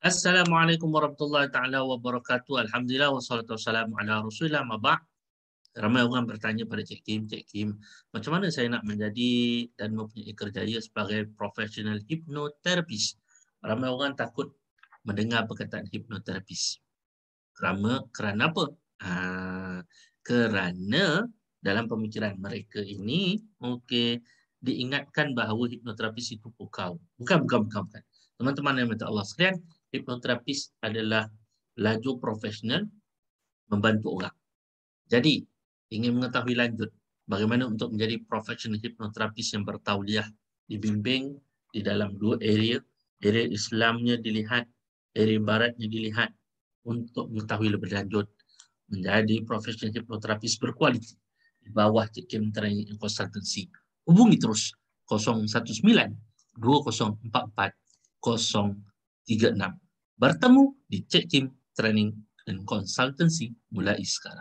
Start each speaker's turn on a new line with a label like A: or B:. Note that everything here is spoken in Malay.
A: Assalamualaikum warahmatullahi taala wabarakatuh. Alhamdulillah wassalatu wassalamu ala Rasulillah mabak. Ramai orang bertanya pada Cik Kim, Cik Kim, macam mana saya nak menjadi dan mempunyai kerjaya sebagai professional hipnoterapis. Ramai orang takut mendengar perkataan hipnoterapis. Kerana, kerana apa? Ha, kerana dalam pemikiran mereka ini, okey, diingatkan bahawa hipnoterapis itu pukau. Bukan, bukan, bukan. bukan. Teman-teman yang minta Allah sekalian, hipnoterapis adalah laju profesional membantu orang. Jadi, ingin mengetahui lanjut bagaimana untuk menjadi profesional hipnoterapis yang bertauliah dibimbing di dalam dua area, area Islamnya dilihat, area Baratnya dilihat untuk mengetahui lebih lanjut menjadi profesional hipnoterapis berkualiti di bawah Cik Kim Training Consultancy. Hubungi terus 019 2044 36. Bertemu di Check Team Training and Consultancy mulai sekarang.